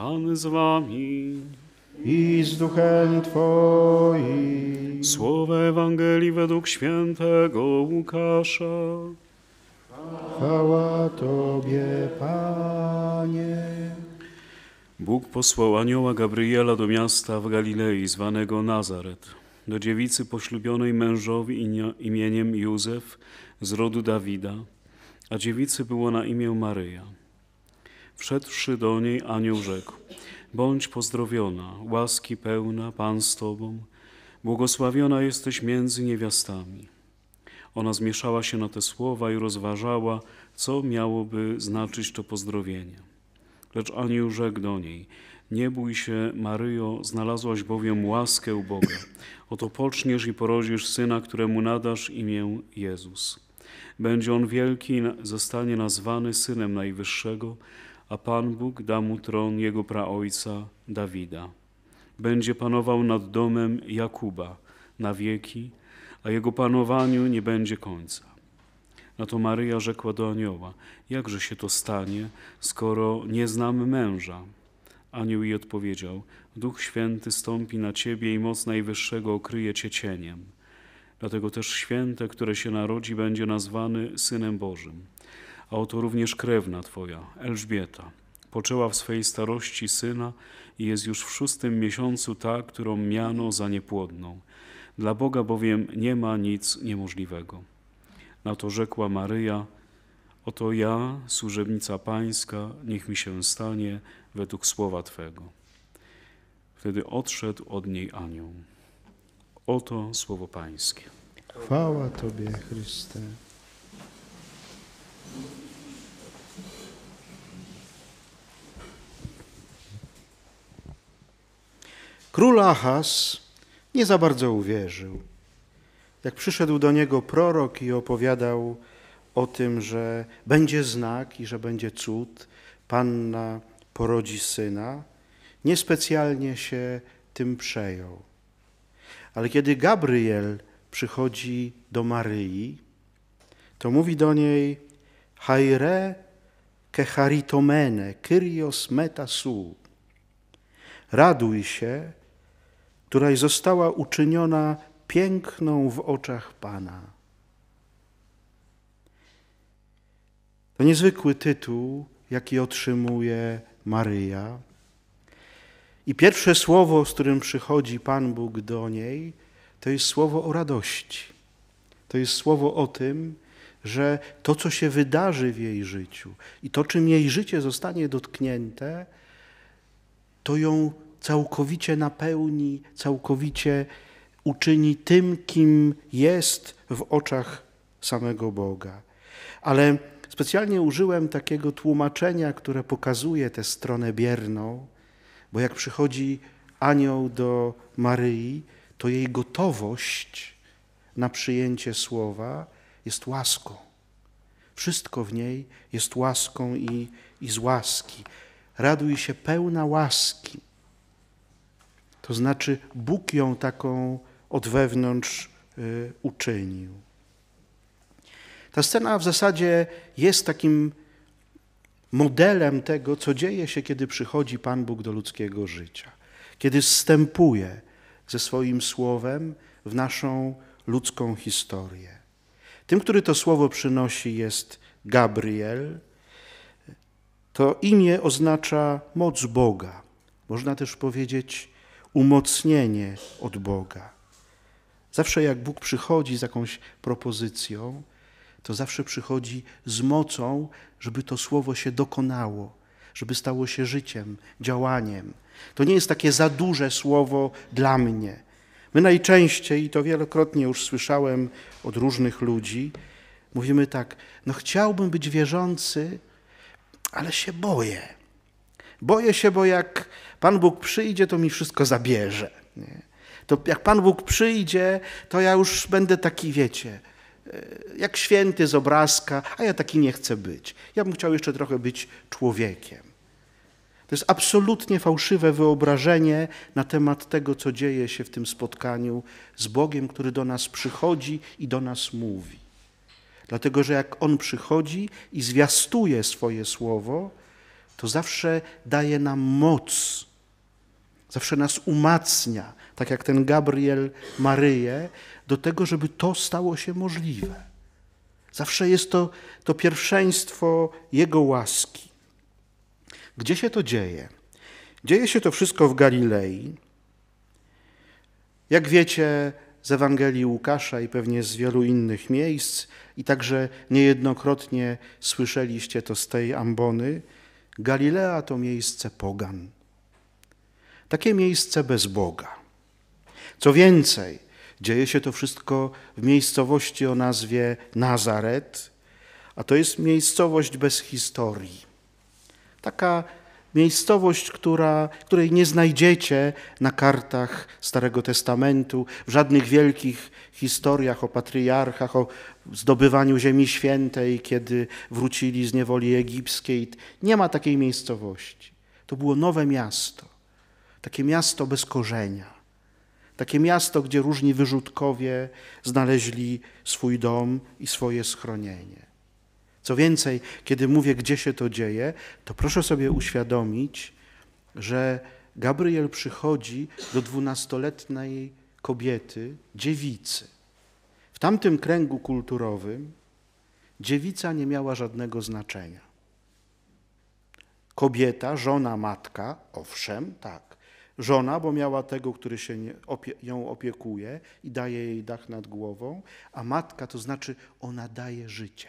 Pan z wami. I z duchem Twoim. Słowo Ewangelii według świętego Łukasza. Chwała Tobie, Panie. Bóg posłał anioła Gabriela do miasta w Galilei, zwanego Nazaret, do dziewicy poślubionej mężowi imieniem Józef z rodu Dawida, a dziewicy było na imię Maryja. Wszedłszy do niej anioł rzekł, bądź pozdrowiona, łaski pełna, Pan z Tobą, błogosławiona jesteś między niewiastami. Ona zmieszała się na te słowa i rozważała, co miałoby znaczyć to pozdrowienie. Lecz anioł rzekł do niej, nie bój się, Maryjo, znalazłaś bowiem łaskę u Boga. Oto poczniesz i porodzisz syna, któremu nadasz imię Jezus. Będzie on wielki, zostanie nazwany Synem Najwyższego, a Pan Bóg da mu tron jego praojca Dawida. Będzie panował nad domem Jakuba na wieki, a jego panowaniu nie będzie końca. Na to Maryja rzekła do anioła, jakże się to stanie, skoro nie znam męża? Anioł jej odpowiedział, Duch Święty stąpi na ciebie i moc Najwyższego okryje cię cieniem. Dlatego też święte, które się narodzi, będzie nazwany Synem Bożym a oto również krewna Twoja, Elżbieta. Poczęła w swej starości syna i jest już w szóstym miesiącu ta, którą miano za niepłodną. Dla Boga bowiem nie ma nic niemożliwego. Na to rzekła Maryja, oto ja, służebnica pańska, niech mi się stanie według słowa Twego. Wtedy odszedł od niej anioł. Oto słowo pańskie. Chwała Tobie, Chryste. Król Achas nie za bardzo uwierzył. Jak przyszedł do niego prorok i opowiadał o tym, że będzie znak i że będzie cud, panna porodzi syna, niespecjalnie się tym przejął. Ale kiedy Gabriel przychodzi do Maryi, to mówi do niej Haire kecharitomene, kyrios metasu. Raduj się, któraś została uczyniona piękną w oczach Pana. To niezwykły tytuł, jaki otrzymuje Maryja. I pierwsze słowo, z którym przychodzi Pan Bóg do niej, to jest słowo o radości. To jest słowo o tym, że to, co się wydarzy w jej życiu i to, czym jej życie zostanie dotknięte, to ją całkowicie napełni, całkowicie uczyni tym, kim jest w oczach samego Boga. Ale specjalnie użyłem takiego tłumaczenia, które pokazuje tę stronę bierną, bo jak przychodzi anioł do Maryi, to jej gotowość na przyjęcie słowa jest łaską. Wszystko w niej jest łaską i, i z łaski. Raduj się pełna łaski. To znaczy Bóg ją taką od wewnątrz y, uczynił. Ta scena w zasadzie jest takim modelem tego, co dzieje się, kiedy przychodzi Pan Bóg do ludzkiego życia, kiedy wstępuje ze swoim słowem w naszą ludzką historię. Tym, który to słowo przynosi, jest Gabriel. To imię oznacza moc Boga. Można też powiedzieć umocnienie od Boga. Zawsze jak Bóg przychodzi z jakąś propozycją, to zawsze przychodzi z mocą, żeby to słowo się dokonało, żeby stało się życiem, działaniem. To nie jest takie za duże słowo dla mnie. My najczęściej, i to wielokrotnie już słyszałem od różnych ludzi, mówimy tak: No, chciałbym być wierzący, ale się boję. Boję się, bo jak Pan Bóg przyjdzie, to mi wszystko zabierze. Nie? To jak Pan Bóg przyjdzie, to ja już będę taki, wiecie, e, jak święty z obrazka, a ja taki nie chcę być. Ja bym chciał jeszcze trochę być człowiekiem. To jest absolutnie fałszywe wyobrażenie na temat tego, co dzieje się w tym spotkaniu z Bogiem, który do nas przychodzi i do nas mówi. Dlatego, że jak On przychodzi i zwiastuje swoje słowo, to zawsze daje nam moc, zawsze nas umacnia, tak jak ten Gabriel Maryję, do tego, żeby to stało się możliwe. Zawsze jest to, to pierwszeństwo Jego łaski. Gdzie się to dzieje? Dzieje się to wszystko w Galilei. Jak wiecie z Ewangelii Łukasza i pewnie z wielu innych miejsc, i także niejednokrotnie słyszeliście to z tej ambony, Galilea to miejsce pogan. Takie miejsce bez Boga. Co więcej, dzieje się to wszystko w miejscowości o nazwie Nazaret, a to jest miejscowość bez historii. Taka Miejscowość, która, której nie znajdziecie na kartach Starego Testamentu, w żadnych wielkich historiach o patriarchach, o zdobywaniu Ziemi Świętej, kiedy wrócili z niewoli egipskiej. Nie ma takiej miejscowości. To było nowe miasto, takie miasto bez korzenia, takie miasto, gdzie różni wyrzutkowie znaleźli swój dom i swoje schronienie. Co więcej, kiedy mówię, gdzie się to dzieje, to proszę sobie uświadomić, że Gabriel przychodzi do dwunastoletniej kobiety, dziewicy. W tamtym kręgu kulturowym dziewica nie miała żadnego znaczenia. Kobieta, żona, matka, owszem, tak. Żona, bo miała tego, który się opie ją opiekuje i daje jej dach nad głową, a matka to znaczy ona daje życie.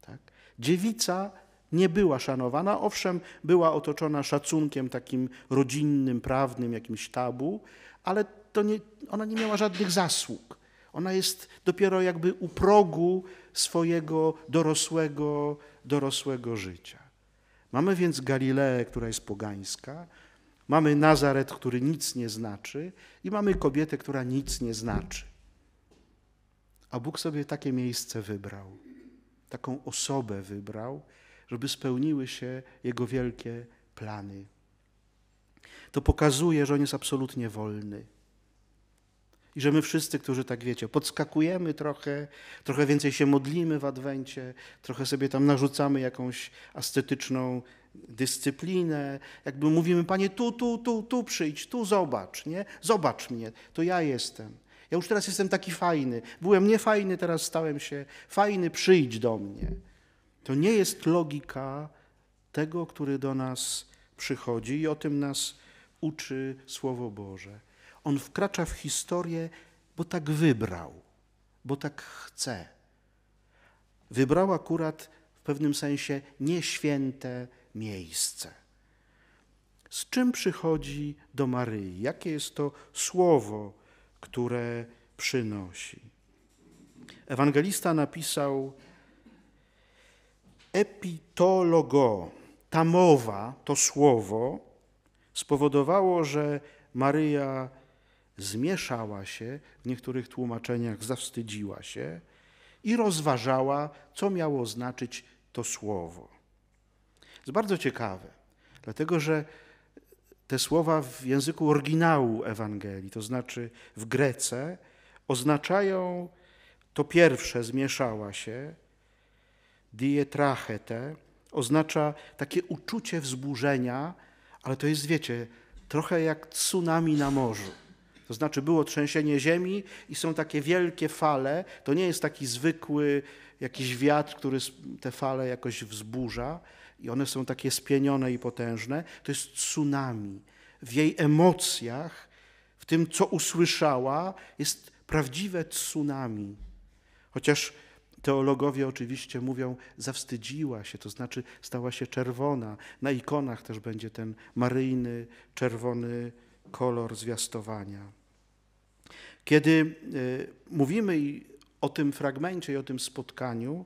Tak? Dziewica nie była szanowana, owszem, była otoczona szacunkiem takim rodzinnym, prawnym, jakimś tabu, ale to nie, ona nie miała żadnych zasług. Ona jest dopiero jakby u progu swojego dorosłego, dorosłego życia. Mamy więc Galileę, która jest pogańska, mamy Nazaret, który nic nie znaczy i mamy kobietę, która nic nie znaczy. A Bóg sobie takie miejsce wybrał taką osobę wybrał, żeby spełniły się jego wielkie plany. To pokazuje, że on jest absolutnie wolny. I że my wszyscy, którzy tak wiecie, podskakujemy trochę, trochę więcej się modlimy w adwencie, trochę sobie tam narzucamy jakąś ascetyczną dyscyplinę, jakby mówimy, Panie, tu, tu, tu, tu przyjdź, tu zobacz, nie? Zobacz mnie, to ja jestem. Ja już teraz jestem taki fajny. Byłem niefajny, teraz stałem się fajny, przyjdź do mnie. To nie jest logika tego, który do nas przychodzi i o tym nas uczy Słowo Boże. On wkracza w historię, bo tak wybrał, bo tak chce. Wybrał akurat w pewnym sensie nieświęte miejsce. Z czym przychodzi do Maryi? Jakie jest to słowo, które przynosi. Ewangelista napisał epitologo. Ta mowa, to słowo spowodowało, że Maryja zmieszała się, w niektórych tłumaczeniach zawstydziła się i rozważała, co miało znaczyć to słowo. Jest bardzo ciekawe, dlatego że te słowa w języku oryginału Ewangelii, to znaczy w Grece, oznaczają to pierwsze zmieszała się, dietrachete, oznacza takie uczucie wzburzenia, ale to jest, wiecie, trochę jak tsunami na morzu. To znaczy było trzęsienie ziemi i są takie wielkie fale. To nie jest taki zwykły jakiś wiatr, który te fale jakoś wzburza, i one są takie spienione i potężne, to jest tsunami. W jej emocjach, w tym, co usłyszała, jest prawdziwe tsunami. Chociaż Teologowie oczywiście mówią, zawstydziła się, to znaczy stała się czerwona. Na ikonach też będzie ten maryjny, czerwony kolor zwiastowania. Kiedy e, mówimy o tym fragmencie i o tym spotkaniu,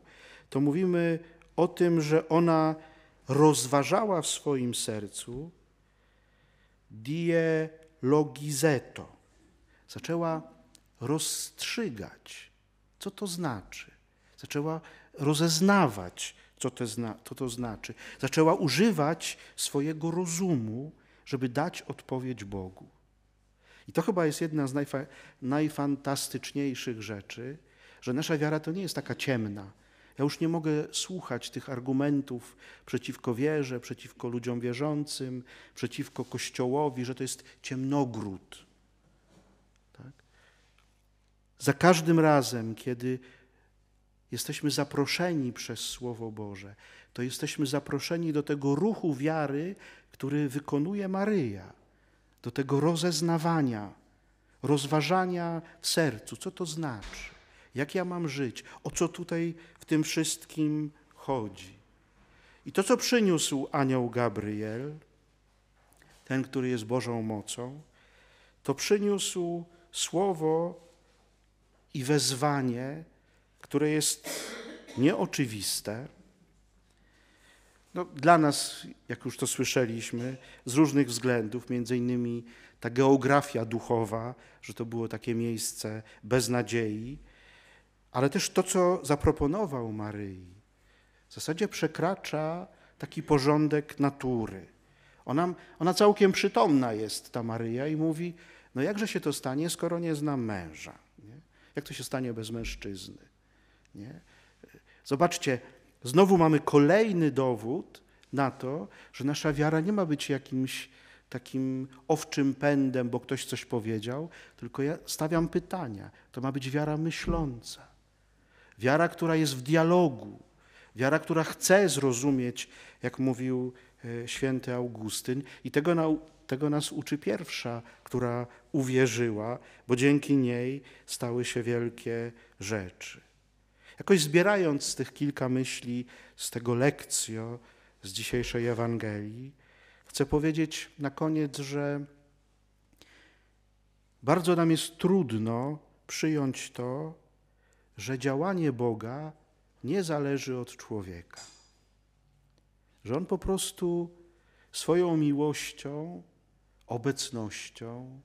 to mówimy o tym, że ona rozważała w swoim sercu dialogizeto, Zaczęła rozstrzygać, co to znaczy. Zaczęła rozeznawać, co to, zna, co to znaczy. Zaczęła używać swojego rozumu, żeby dać odpowiedź Bogu. I to chyba jest jedna z najfa najfantastyczniejszych rzeczy, że nasza wiara to nie jest taka ciemna, ja już nie mogę słuchać tych argumentów przeciwko wierze, przeciwko ludziom wierzącym, przeciwko Kościołowi, że to jest ciemnogród. Tak? Za każdym razem, kiedy jesteśmy zaproszeni przez Słowo Boże, to jesteśmy zaproszeni do tego ruchu wiary, który wykonuje Maryja, do tego rozeznawania, rozważania w sercu, co to znaczy jak ja mam żyć, o co tutaj w tym wszystkim chodzi. I to, co przyniósł anioł Gabriel, ten, który jest Bożą mocą, to przyniósł słowo i wezwanie, które jest nieoczywiste. No, dla nas, jak już to słyszeliśmy, z różnych względów, między innymi ta geografia duchowa, że to było takie miejsce bez nadziei, ale też to, co zaproponował Maryi, w zasadzie przekracza taki porządek natury. Ona, ona całkiem przytomna jest, ta Maryja, i mówi, no jakże się to stanie, skoro nie znam męża? Nie? Jak to się stanie bez mężczyzny? Nie? Zobaczcie, znowu mamy kolejny dowód na to, że nasza wiara nie ma być jakimś takim owczym pędem, bo ktoś coś powiedział, tylko ja stawiam pytania. To ma być wiara myśląca. Wiara, która jest w dialogu, wiara, która chce zrozumieć, jak mówił e, święty Augustyn, i tego, na, tego nas uczy pierwsza, która uwierzyła, bo dzięki niej stały się wielkie rzeczy. Jakoś zbierając z tych kilka myśli z tego lekcjo, z dzisiejszej Ewangelii, chcę powiedzieć na koniec, że bardzo nam jest trudno przyjąć to, że działanie Boga nie zależy od człowieka. Że On po prostu swoją miłością, obecnością,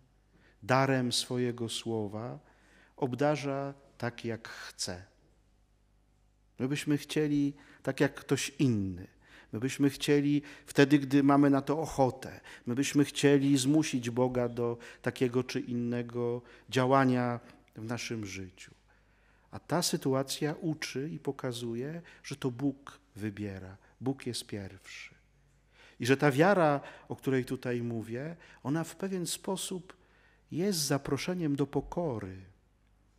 darem swojego słowa obdarza tak, jak chce. My byśmy chcieli tak jak ktoś inny. My byśmy chcieli wtedy, gdy mamy na to ochotę, my byśmy chcieli zmusić Boga do takiego czy innego działania w naszym życiu. A ta sytuacja uczy i pokazuje, że to Bóg wybiera, Bóg jest pierwszy. I że ta wiara, o której tutaj mówię, ona w pewien sposób jest zaproszeniem do pokory,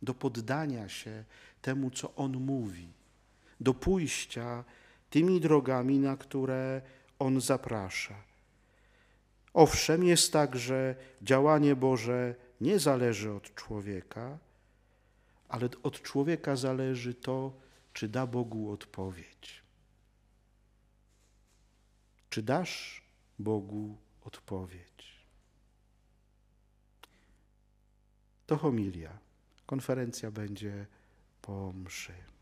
do poddania się temu, co On mówi, do pójścia tymi drogami, na które On zaprasza. Owszem, jest tak, że działanie Boże nie zależy od człowieka, ale od człowieka zależy to, czy da Bogu odpowiedź. Czy dasz Bogu odpowiedź? To homilia. Konferencja będzie po mszy.